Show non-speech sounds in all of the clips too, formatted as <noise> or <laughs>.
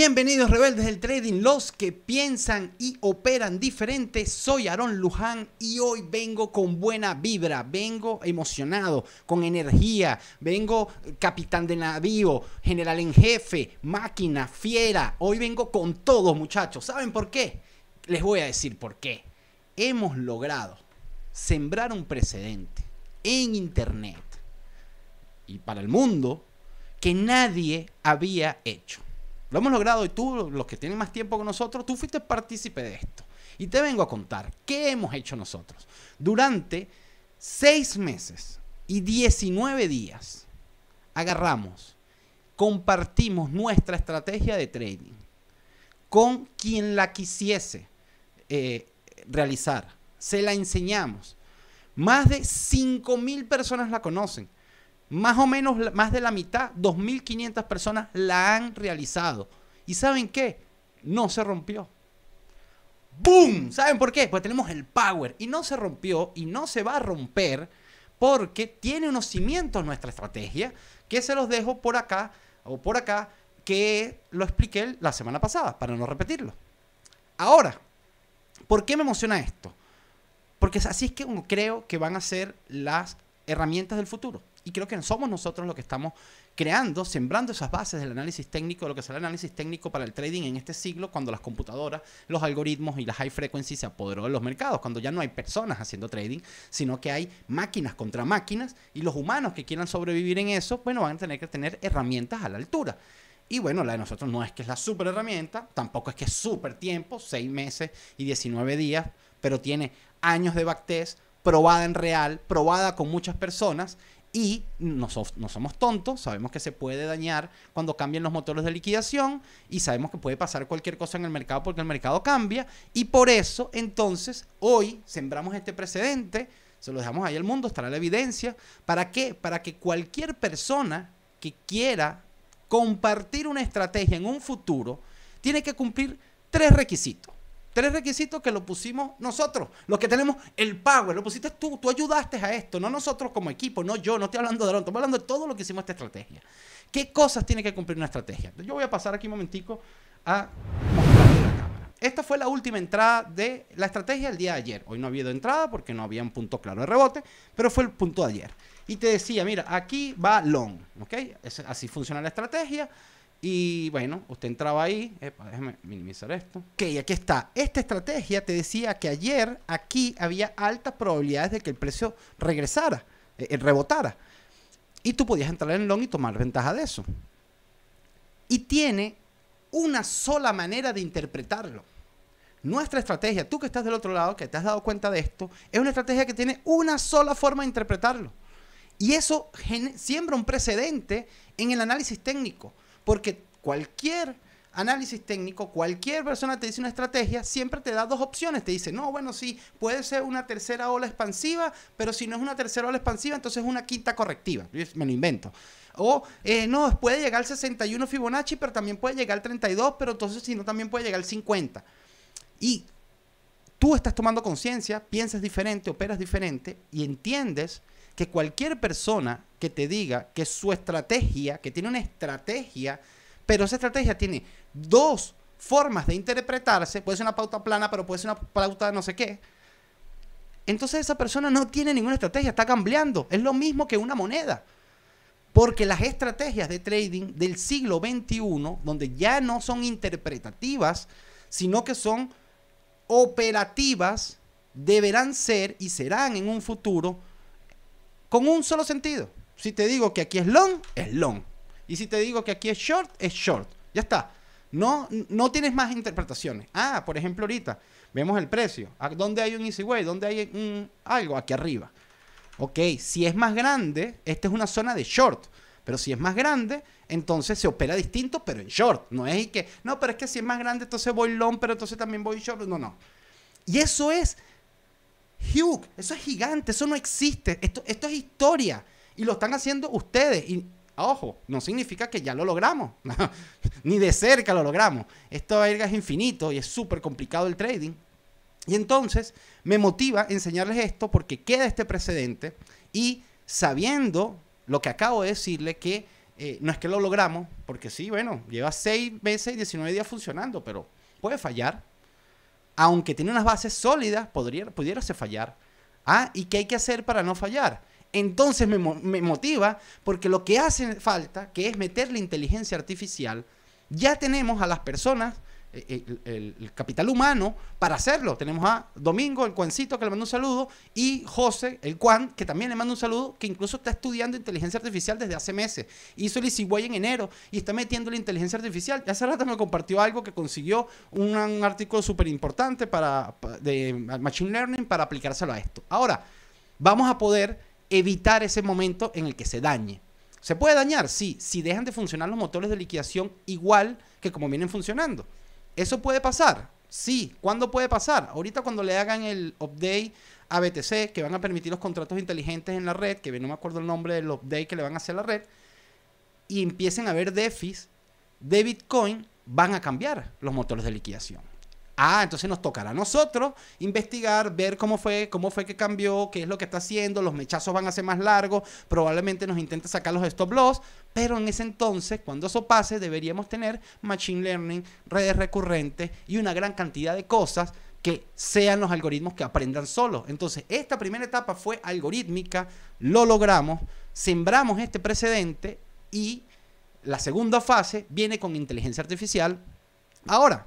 Bienvenidos rebeldes del trading, los que piensan y operan diferente. Soy Aaron Luján y hoy vengo con buena vibra, vengo emocionado, con energía, vengo capitán de navío, general en jefe, máquina, fiera. Hoy vengo con todos muchachos. ¿Saben por qué? Les voy a decir por qué. Hemos logrado sembrar un precedente en Internet y para el mundo que nadie había hecho lo hemos logrado y tú, los que tienen más tiempo que nosotros, tú fuiste partícipe de esto. Y te vengo a contar qué hemos hecho nosotros. Durante seis meses y 19 días, agarramos, compartimos nuestra estrategia de trading con quien la quisiese eh, realizar. Se la enseñamos. Más de 5.000 personas la conocen. Más o menos, más de la mitad, 2.500 personas la han realizado. ¿Y saben qué? No se rompió. ¡Boom! ¿Saben por qué? Pues tenemos el power. Y no se rompió y no se va a romper porque tiene unos cimientos nuestra estrategia que se los dejo por acá o por acá que lo expliqué la semana pasada para no repetirlo. Ahora, ¿por qué me emociona esto? Porque así es que creo que van a ser las herramientas del futuro y creo que somos nosotros los que estamos creando, sembrando esas bases del análisis técnico, lo que será el análisis técnico para el trading en este siglo, cuando las computadoras, los algoritmos y las high frequency se apoderó de los mercados, cuando ya no hay personas haciendo trading, sino que hay máquinas contra máquinas y los humanos que quieran sobrevivir en eso, bueno, van a tener que tener herramientas a la altura. Y bueno, la de nosotros no es que es la super herramienta, tampoco es que es súper tiempo, 6 meses y 19 días, pero tiene años de backtest, probada en real, probada con muchas personas y no, no, somos tontos, sabemos que se puede dañar cuando cambien los motores de liquidación y sabemos que puede pasar cualquier cosa en el mercado porque el mercado cambia. Y por eso, entonces, hoy sembramos este precedente, se lo dejamos ahí al mundo, estará la evidencia. ¿Para qué? Para que cualquier persona que quiera compartir una estrategia en un futuro tiene que cumplir tres requisitos. Tres requisitos que lo pusimos nosotros, los que tenemos el power, lo pusiste tú, tú ayudaste a esto, no nosotros como equipo, no yo, no estoy hablando de Aaron, estamos hablando de todo lo que hicimos esta estrategia. ¿Qué cosas tiene que cumplir una estrategia? Yo voy a pasar aquí un momentico a la cámara. Esta fue la última entrada de la estrategia el día de ayer. Hoy no ha habido entrada porque no había un punto claro de rebote, pero fue el punto de ayer. Y te decía, mira, aquí va long, ¿ok? Es, así funciona la estrategia y bueno, usted entraba ahí, déjeme minimizar esto. Ok, aquí está. Esta estrategia te decía que ayer aquí había altas probabilidades de que el precio regresara, eh, eh, rebotara. Y tú podías entrar en long y tomar ventaja de eso. Y tiene una sola manera de interpretarlo. Nuestra estrategia, tú que estás del otro lado, que te has dado cuenta de esto, es una estrategia que tiene una sola forma de interpretarlo. Y eso siembra un precedente en el análisis técnico. Porque cualquier análisis técnico, cualquier persona te dice una estrategia, siempre te da dos opciones. Te dice, no, bueno, sí, puede ser una tercera ola expansiva, pero si no es una tercera ola expansiva, entonces es una quinta correctiva. Yo me lo invento. O, eh, no, puede llegar al 61 Fibonacci, pero también puede llegar al 32, pero entonces si no, también puede llegar al 50. Y tú estás tomando conciencia, piensas diferente, operas diferente y entiendes que cualquier persona que te diga que su estrategia, que tiene una estrategia, pero esa estrategia tiene dos formas de interpretarse, puede ser una pauta plana, pero puede ser una pauta no sé qué. Entonces esa persona no tiene ninguna estrategia, está cambiando. Es lo mismo que una moneda. Porque las estrategias de trading del siglo XXI, donde ya no son interpretativas, sino que son operativas, deberán ser y serán en un futuro con un solo sentido. Si te digo que aquí es long, es long. Y si te digo que aquí es short, es short. Ya está. No, no tienes más interpretaciones. Ah, por ejemplo, ahorita vemos el precio. ¿Dónde hay un easy way? ¿Dónde hay algo? Aquí arriba. Ok, si es más grande, esta es una zona de short. Pero si es más grande, entonces se opera distinto, pero en short. No es que, no, pero es que si es más grande, entonces voy long, pero entonces también voy short. No, no. Y eso es Hugh, eso es gigante, eso no existe, esto, esto es historia. Y lo están haciendo ustedes. Y ojo, no significa que ya lo logramos, <laughs> ni de cerca lo logramos. Esto es infinito y es súper complicado el trading. Y entonces me motiva enseñarles esto porque queda este precedente y sabiendo lo que acabo de decirle que eh, no es que lo logramos, porque sí, bueno, lleva seis meses y 19 días funcionando, pero puede fallar, aunque tiene unas bases sólidas, podría, fallar. ¿Ah? ¿Y qué hay que hacer para no fallar? Entonces me, me motiva porque lo que hace falta, que es meter la inteligencia artificial, ya tenemos a las personas eh, el, capital humano para hacerlo. Tenemos a Domingo, el cuencito, que le mando un saludo, y José, el cuan, que también le mando un saludo, que incluso está estudiando inteligencia artificial desde hace meses. Hizo el Isiguay en enero y está metiendo la inteligencia artificial. Hace rato me compartió algo que consiguió un, artículo súper importante para, de Machine Learning para aplicárselo a esto. Ahora, vamos a poder evitar ese momento en el que se dañe. ¿Se puede dañar? Sí, si dejan de funcionar los motores de liquidación igual que como vienen funcionando. ¿Eso puede pasar? Sí. ¿Cuándo puede pasar? Ahorita cuando le hagan el update a BTC, que van a permitir los contratos inteligentes en la red, que no me acuerdo el nombre del update que le van a hacer a la red, y empiecen a ver DEFIs de Bitcoin, van a cambiar los motores de liquidación. Ah, entonces nos tocará a nosotros investigar, ver cómo fue, cómo fue que cambió, qué es lo que está haciendo, los mechazos van a ser más largos, probablemente nos intente sacar los stop loss, pero en ese entonces, cuando eso pase, deberíamos tener machine learning, redes recurrentes y una gran cantidad de cosas que sean los algoritmos que aprendan solos. Entonces, esta primera etapa fue algorítmica, lo logramos, sembramos este precedente y la segunda fase viene con inteligencia artificial. Ahora,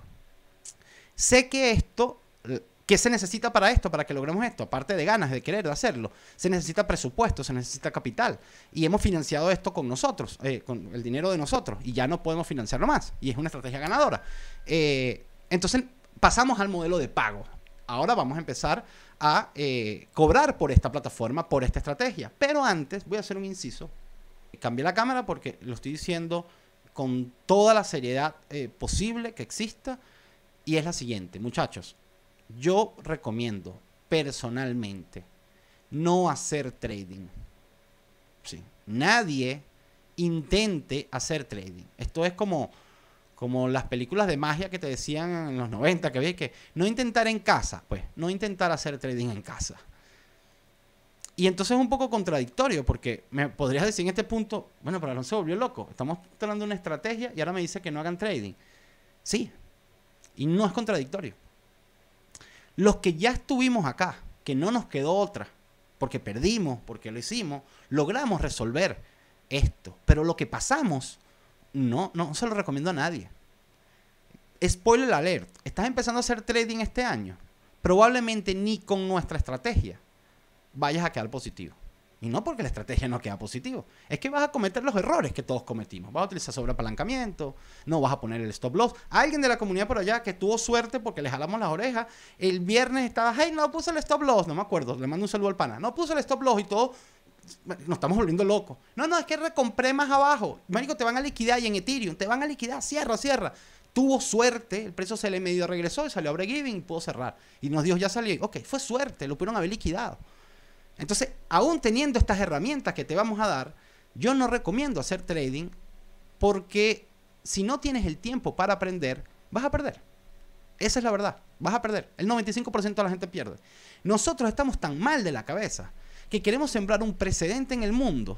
sé que esto, ¿qué se necesita para esto, para que logremos esto? Aparte de ganas, de querer, hacerlo. Se necesita presupuesto, se necesita capital. Y hemos financiado esto con nosotros, eh, con el dinero de nosotros, y ya no podemos financiarlo más. Y es una estrategia ganadora. Eh, entonces, pasamos al modelo de pago. Ahora vamos a empezar a eh, cobrar por esta plataforma, por esta estrategia. Pero antes voy a hacer un inciso. Cambié la cámara porque lo estoy diciendo con toda la seriedad posible que exista. Y es la siguiente, muchachos. Yo recomiendo personalmente no hacer trading. Sí. Nadie intente hacer trading. Esto es como, como las películas de magia que te decían en los 90, que veis que no intentar en casa, pues, no intentar hacer trading en casa. Y entonces es un poco contradictorio, porque me podrías decir en este punto, bueno, pero Alonso se volvió loco, estamos de una estrategia y ahora me dice que no hagan trading. Sí, y no es contradictorio. Los que ya estuvimos acá, que no nos quedó otra, porque perdimos, porque lo hicimos, logramos resolver esto. Pero lo que pasamos, no, se lo recomiendo a nadie. Spoiler alert, estás empezando a hacer trading este año. Probablemente ni con nuestra estrategia vayas a quedar positivo. Y no porque la estrategia no queda positivo. Es que vas a cometer los errores que todos cometimos. Vas a utilizar sobreapalancamiento, no vas a poner el stop loss. Alguien de la comunidad por allá que tuvo suerte porque le jalamos las orejas, el viernes estaba, hey, no puse el stop loss, no me acuerdo, le mando un saludo al pana, no puse el stop loss y todo. Nos estamos volviendo locos. No, no, es que recompré más abajo. Marico, te van a liquidar y en Ethereum, te van a liquidar, cierra, cierra. Tuvo suerte, el precio se le medio regresó y salió a break y pudo cerrar. Y nos dijo, ya salí. Ok, fue suerte, lo pudieron haber liquidado. Entonces, aún teniendo estas herramientas que te vamos a dar, yo no recomiendo hacer trading porque si no tienes el tiempo para aprender, vas a perder. Esa es la verdad, vas a perder. El 95% de la gente pierde. Nosotros estamos tan mal de la cabeza que queremos sembrar un precedente en el mundo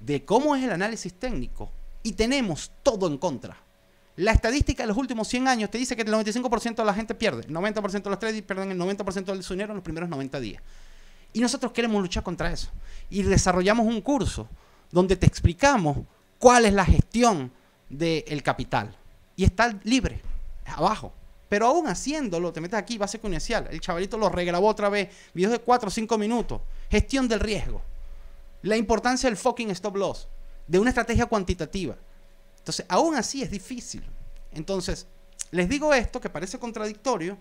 de cómo es el análisis técnico y tenemos todo en contra. La estadística de los últimos 100 años te dice que el 95% de la gente pierde, el 90% de los traders pierden el 90% de su dinero en los primeros 90 días. Y nosotros queremos luchar contra eso. Y desarrollamos un curso donde te explicamos cuál es la gestión del capital. Y está libre, abajo. Pero aún haciéndolo, te metes aquí, base comercial. El chavalito lo regrabó otra vez, videos de 4 o 5 minutos. Gestión del riesgo. La importancia del fucking stop loss. De una estrategia cuantitativa. Entonces, aún así es difícil. Entonces, les digo esto que parece contradictorio.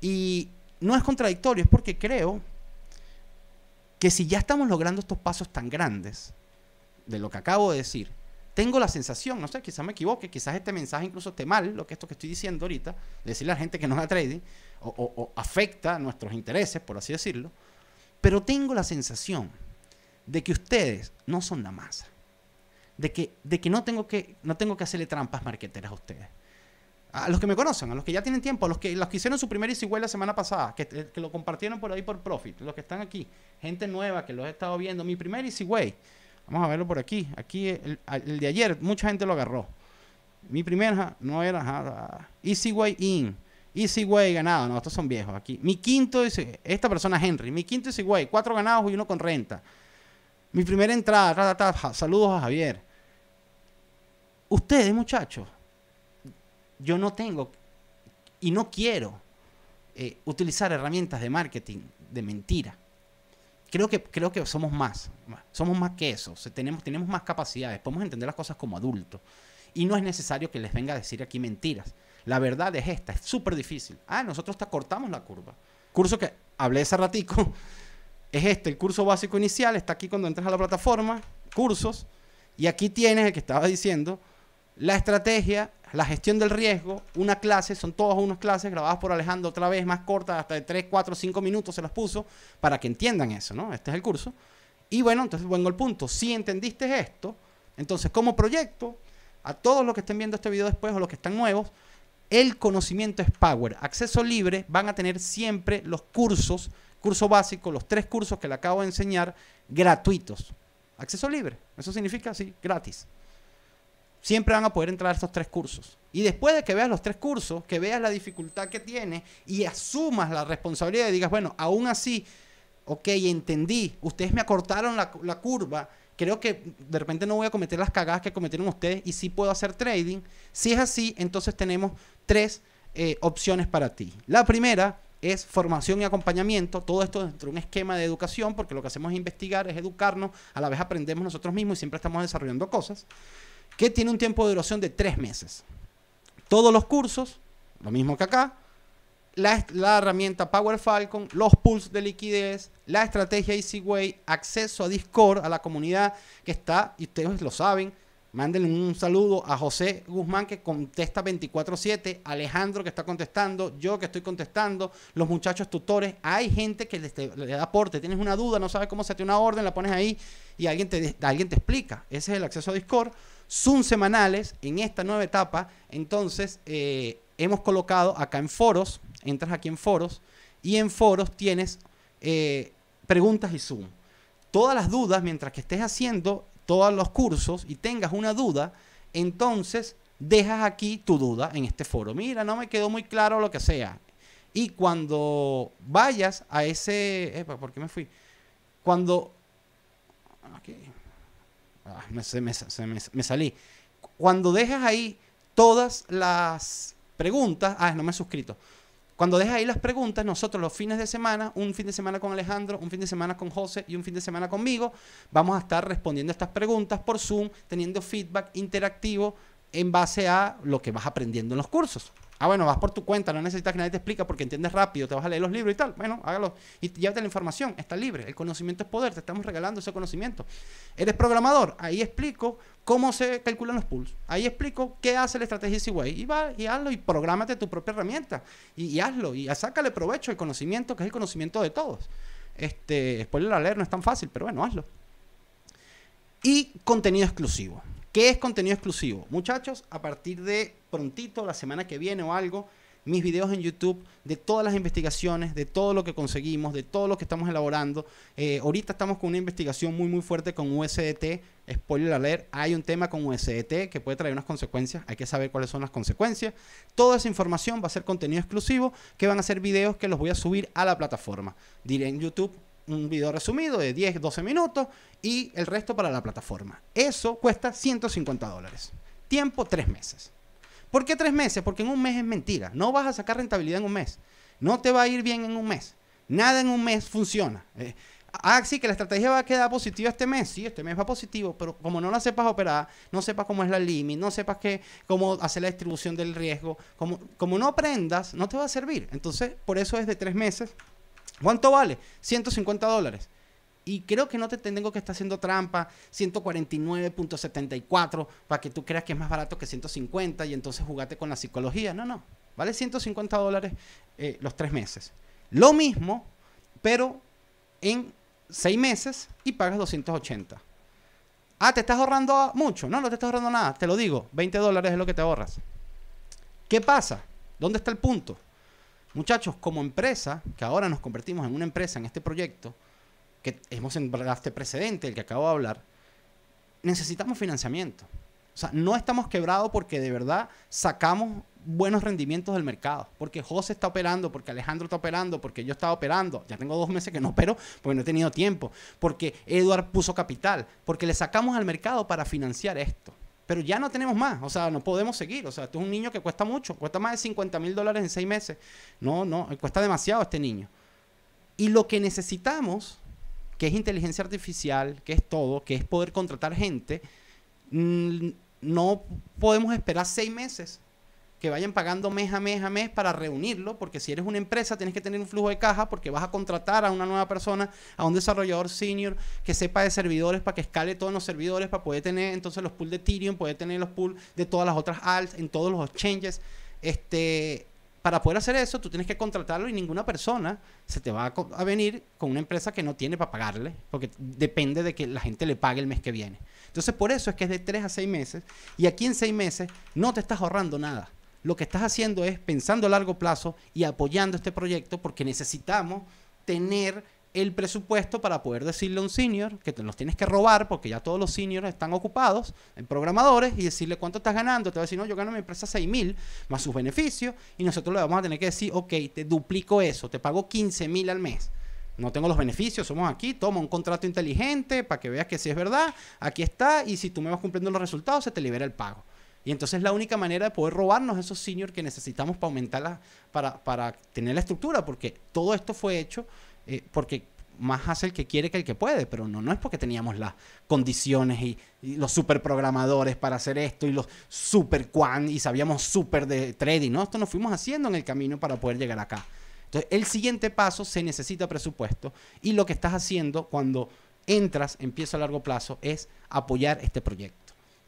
Y no es contradictorio, es porque creo que si ya estamos logrando estos pasos tan grandes, de lo que acabo de decir, tengo la sensación, no sé, quizás me equivoque, quizás este mensaje incluso esté mal, lo que esto que estoy diciendo ahorita, decirle a la gente que no haga trading, o, afecta nuestros intereses, por así decirlo, pero tengo la sensación de que ustedes no son la masa, de que, de que, no, tengo que no tengo que hacerle trampas marqueteras a ustedes a los que me conocen, a los que ya tienen tiempo, a los que, los que hicieron su primera way la semana pasada, eh, que, lo compartieron por ahí por Profit, los que están aquí, gente nueva que los he estado viendo, mi primer way, vamos a verlo por aquí, aquí el, de ayer, mucha gente lo agarró. Mi primera no era way In, Easyway ganado, no, estos son viejos aquí. Mi quinto, esta persona Henry, mi quinto Easyway, cuatro ganados y uno con renta. Mi primera entrada, saludos a Javier. Ustedes, muchachos, yo no tengo y no quiero eh, utilizar herramientas de marketing de mentira. Creo que, creo que somos más, somos más que eso, tenemos, tenemos más capacidades, podemos entender las cosas como adultos. Y no es necesario que les venga a decir aquí mentiras. La verdad es esta, es súper difícil. Ah, nosotros te cortamos la curva. Curso que hablé hace ratico, <laughs> es este, el curso básico inicial, está aquí cuando entras a la plataforma, cursos, y aquí tienes el que estaba diciendo, la estrategia la gestión del riesgo, una clase, son todas unas clases grabadas por Alejandro otra vez, más cortas, hasta de 3, 4, 5 minutos se las puso, para que entiendan eso, ¿no? Este es el curso. Y bueno, entonces vengo al punto, si entendiste esto, entonces como proyecto, a todos los que estén viendo este video después o los que están nuevos, el conocimiento es power, acceso libre, van a tener siempre los cursos, curso básico, los tres cursos que le acabo de enseñar, gratuitos. Acceso libre, eso significa, así, gratis siempre van a poder entrar a estos tres cursos. Y después de que veas los tres cursos, que veas la dificultad que tiene y asumas la responsabilidad y digas, bueno, aún así, ok, entendí, ustedes me acortaron la, curva, creo que de repente no voy a cometer las cagadas que cometieron ustedes y sí puedo hacer trading. Si es así, entonces tenemos tres eh, opciones para ti. La primera es formación y acompañamiento, todo esto dentro de un esquema de educación, porque lo que hacemos es investigar, es educarnos, a la vez aprendemos nosotros mismos y siempre estamos desarrollando cosas que tiene un tiempo de duración de tres meses. Todos los cursos, lo mismo que acá, la, herramienta Power Falcon, los pools de liquidez, la estrategia Easyway, acceso a Discord, a la comunidad que está, y ustedes lo saben, Mándenle un saludo a José Guzmán que contesta 24/7, Alejandro que está contestando, yo que estoy contestando, los muchachos tutores. Hay gente que le da aporte, tienes una duda, no sabes cómo se hace una orden, la pones ahí y alguien te, alguien te explica. Ese es el acceso a Discord. Zoom semanales en esta nueva etapa. Entonces, eh, hemos colocado acá en foros, entras aquí en foros y en foros tienes eh, preguntas y Zoom. Todas las dudas, mientras que estés haciendo todos los cursos y tengas una duda, entonces dejas aquí tu duda en este foro. Mira, no me quedó muy claro lo que sea. Y cuando vayas a ese... ¿por qué me fui? Cuando... Ah, me, me salí. Cuando dejas ahí todas las preguntas... Ah, no me he suscrito cuando dejas ahí las preguntas, nosotros los fines de semana, un fin de semana con Alejandro, un fin de semana con José y un fin de semana conmigo, vamos a estar respondiendo estas preguntas por Zoom, teniendo feedback interactivo en base a lo que vas aprendiendo en los cursos. Ah, bueno, vas por tu cuenta, no necesitas que nadie te explique porque entiendes rápido, te vas a leer los libros y tal. Bueno, hágalo. Y llévate la información, está libre. El conocimiento es poder, te estamos regalando ese conocimiento. ¿Eres programador? Ahí explico cómo se calculan los pools. Ahí explico qué hace la estrategia c Y va y hazlo y prográmate tu propia herramienta. Y, hazlo y sácale provecho al conocimiento, que es el conocimiento de todos. Este, spoiler a leer no es tan fácil, pero bueno, hazlo. Y contenido exclusivo. ¿Qué es contenido exclusivo? Muchachos, a partir de prontito, la semana que viene o algo, mis videos en YouTube de todas las investigaciones, de todo lo que conseguimos, de todo lo que estamos elaborando. Eh, ahorita estamos con una investigación muy, muy fuerte con USDT. Spoiler alert, hay un tema con USDT que puede traer unas consecuencias. Hay que saber cuáles son las consecuencias. Toda esa información va a ser contenido exclusivo, que van a ser videos que los voy a subir a la plataforma. Diré en YouTube un video resumido de 10, 12 minutos y el resto para la plataforma. Eso cuesta 150 dólares. Tiempo, 3 meses. ¿Por qué 3 meses? Porque en un mes es mentira. No vas a sacar rentabilidad en un mes. No te va a ir bien en un mes. Nada en un mes funciona. Eh, así ah, que la estrategia va a quedar positiva este mes. Sí, este mes va positivo, pero como no la sepas operar, no sepas cómo es la límite, no sepas qué, cómo hacer la distribución del riesgo, como, como no aprendas, no te va a servir. Entonces, por eso es de tres meses ¿Cuánto vale? 150 dólares. Y creo que no te tengo que estar haciendo trampa 149.74 para que tú creas que es más barato que 150 y entonces jugate con la psicología. No, no. Vale 150 dólares eh, los tres meses. Lo mismo, pero en seis meses y pagas 280. Ah, ¿te estás ahorrando mucho? No, no te estás ahorrando nada. Te lo digo, 20 dólares es lo que te ahorras. ¿Qué pasa? ¿Dónde está el punto? Muchachos, como empresa, que ahora nos convertimos en una empresa en este proyecto, que hemos embargado este precedente, el que acabo de hablar, necesitamos financiamiento. O sea, no estamos quebrados porque de verdad sacamos buenos rendimientos del mercado. Porque José está operando, porque Alejandro está operando, porque yo estaba operando. Ya tengo dos meses que no opero porque no he tenido tiempo. Porque Eduard puso capital. Porque le sacamos al mercado para financiar esto. Pero ya no tenemos más, o sea, no podemos seguir. O sea, este es un niño que cuesta mucho, cuesta más de 50 mil dólares en seis meses. No, no, cuesta demasiado este niño. Y lo que necesitamos, que es inteligencia artificial, que es todo, que es poder contratar gente, mm, no podemos esperar seis meses que vayan pagando mes a mes a mes para reunirlo, porque si eres una empresa tienes que tener un flujo de caja porque vas a contratar a una nueva persona, a un desarrollador senior que sepa de servidores para que escale todos los servidores, para poder tener entonces los pools de Ethereum, poder tener los pools de todas las otras alts, en todos los exchanges. Este, para poder hacer eso, tú tienes que contratarlo y ninguna persona se te va a, venir con una empresa que no tiene para pagarle, porque depende de que la gente le pague el mes que viene. Entonces, por eso es que es de tres a seis meses, y aquí en seis meses no te estás ahorrando nada lo que estás haciendo es pensando a largo plazo y apoyando este proyecto porque necesitamos tener el presupuesto para poder decirle a un senior que te los tienes que robar porque ya todos los seniors están ocupados en programadores y decirle cuánto estás ganando. Te va a decir, no, yo gano en mi empresa 6 mil más sus beneficios y nosotros le vamos a tener que decir, ok, te duplico eso, te pago 15 mil al mes. No tengo los beneficios, somos aquí, toma un contrato inteligente para que veas que si es verdad, aquí está y si tú me vas cumpliendo los resultados se te libera el pago. Y entonces la única manera de poder robarnos esos seniors que necesitamos para aumentar para, tener la estructura, porque todo esto fue hecho eh, porque más hace el que quiere que el que puede, pero no, no es porque teníamos las condiciones y, los los programadores para hacer esto y los super quan y sabíamos super de trading, ¿no? Esto nos fuimos haciendo en el camino para poder llegar acá. Entonces, el siguiente paso se necesita presupuesto y lo que estás haciendo cuando entras en a largo plazo es apoyar este proyecto.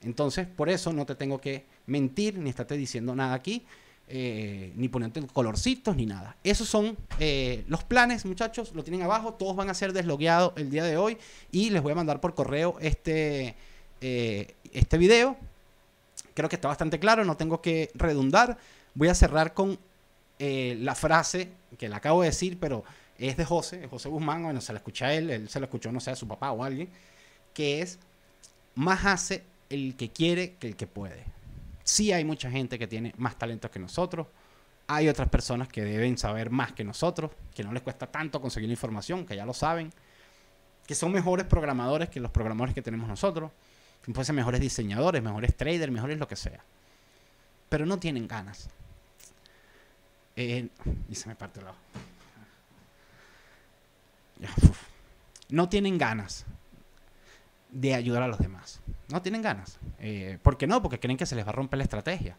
Entonces, por eso no te tengo que mentir, ni estarte diciendo nada aquí, eh, ni ponerte colorcitos, ni nada. Esos son eh, los planes, muchachos, lo tienen abajo, todos van a ser deslogueados el día de hoy y les voy a mandar por correo este, eh, este video. Creo que está bastante claro, no tengo que redundar. Voy a cerrar con la frase que le acabo de decir, pero es de José, de José Guzmán, bueno, se la escucha a él, él se la escuchó, no sé, a su papá o alguien, que es, más hace el que quiere que el que puede. Sí hay mucha gente que tiene más talentos que nosotros. Hay otras personas que deben saber más que nosotros, que no les cuesta tanto conseguir la información, que ya lo saben, que son mejores programadores que los programadores que tenemos nosotros, que fuesen mejores diseñadores, mejores traders, mejores lo que sea. Pero no tienen ganas. Eh, y se me parte el ojo. No tienen ganas de ayudar a los demás. No tienen ganas. Eh, ¿Por qué no? Porque creen que se les va a romper la estrategia.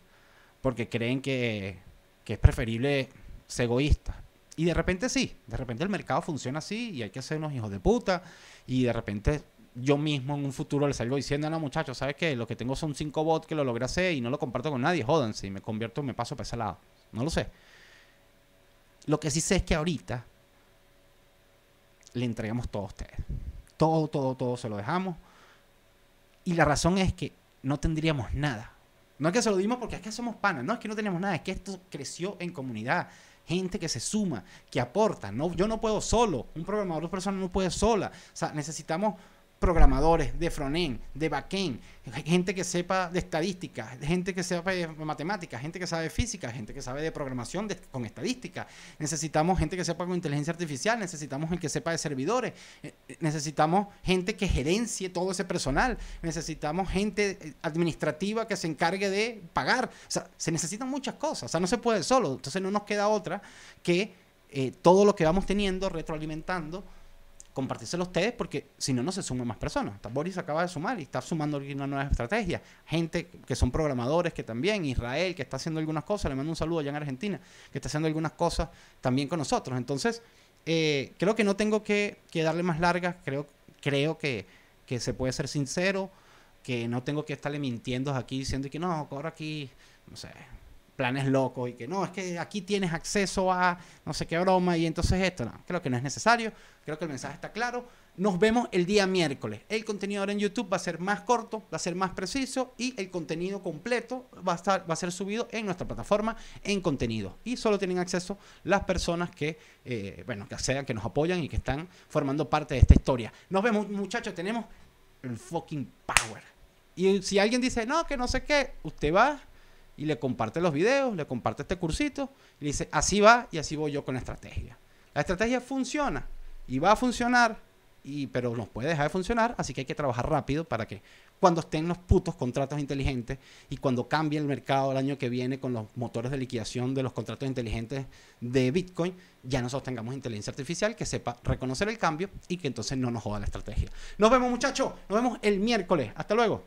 Porque creen que, que es preferible ser egoísta. Y de repente sí, de repente el mercado funciona así y hay que ser unos hijos de puta. Y de repente yo mismo en un futuro les salgo diciendo, a no muchachos, ¿sabes qué? Lo que tengo son cinco bots que lo logré hacer y no lo comparto con nadie, jódanse y me convierto, me paso para ese No lo sé. Lo que sí sé es que ahorita le entregamos todo a ustedes. Todo, todo, todo se lo dejamos. Y la razón es que no tendríamos nada. No es que se lo dimos porque es que somos panas, no es que no tenemos nada, es que esto creció en comunidad. Gente que se suma, que aporta. No, yo no puedo solo, un programador de personas no puede sola. O sea, necesitamos programadores de frontend, de backend, gente que sepa de estadística, gente que sepa de matemáticas, gente que sabe de física, gente que sabe de programación con estadística. Necesitamos gente que sepa con inteligencia artificial, necesitamos gente que sepa de servidores, eh, eh, necesitamos gente que gerencie todo ese personal, necesitamos gente eh, administrativa que se encargue de pagar. O sea, se necesitan muchas cosas, o sea, no se puede solo. Entonces no nos queda otra que todo lo que vamos teniendo, retroalimentando, compartírselo a ustedes porque si no, no se suman más personas. Boris acaba de sumar y está sumando una nueva estrategia. Gente que son programadores, que también, Israel, que está haciendo algunas cosas, le mando un saludo allá en Argentina, que está haciendo algunas cosas también con nosotros. Entonces, eh, creo que no tengo que, darle más largas, creo, creo que, que se puede ser sincero, que no tengo que estarle mintiendo aquí diciendo que no, ahora aquí, no sé, planes locos y que no, es que aquí tienes acceso a no sé qué broma y entonces esto, no, creo que no es necesario, creo que el mensaje está claro. Nos vemos el día miércoles. El contenido ahora en YouTube va a ser más corto, va a ser más preciso y el contenido completo va a, estar, va a ser subido en nuestra plataforma en contenido. Y solo tienen acceso las personas que, eh, bueno, que sean que nos apoyan y que están formando parte de esta historia. Nos vemos, muchachos, tenemos el fucking power. Y si alguien dice, no, que no sé qué, usted va y le comparte los videos, le comparte este cursito, y le dice, así va y así voy yo con la estrategia. La estrategia funciona y va a funcionar, y, pero nos puede dejar de funcionar, así que hay que trabajar rápido para que cuando estén los putos contratos inteligentes y cuando cambie el mercado el año que viene con los motores de liquidación de los contratos inteligentes de Bitcoin, ya nosotros tengamos inteligencia artificial que sepa reconocer el cambio y que entonces no nos joda la estrategia. Nos vemos muchachos, nos vemos el miércoles. Hasta luego.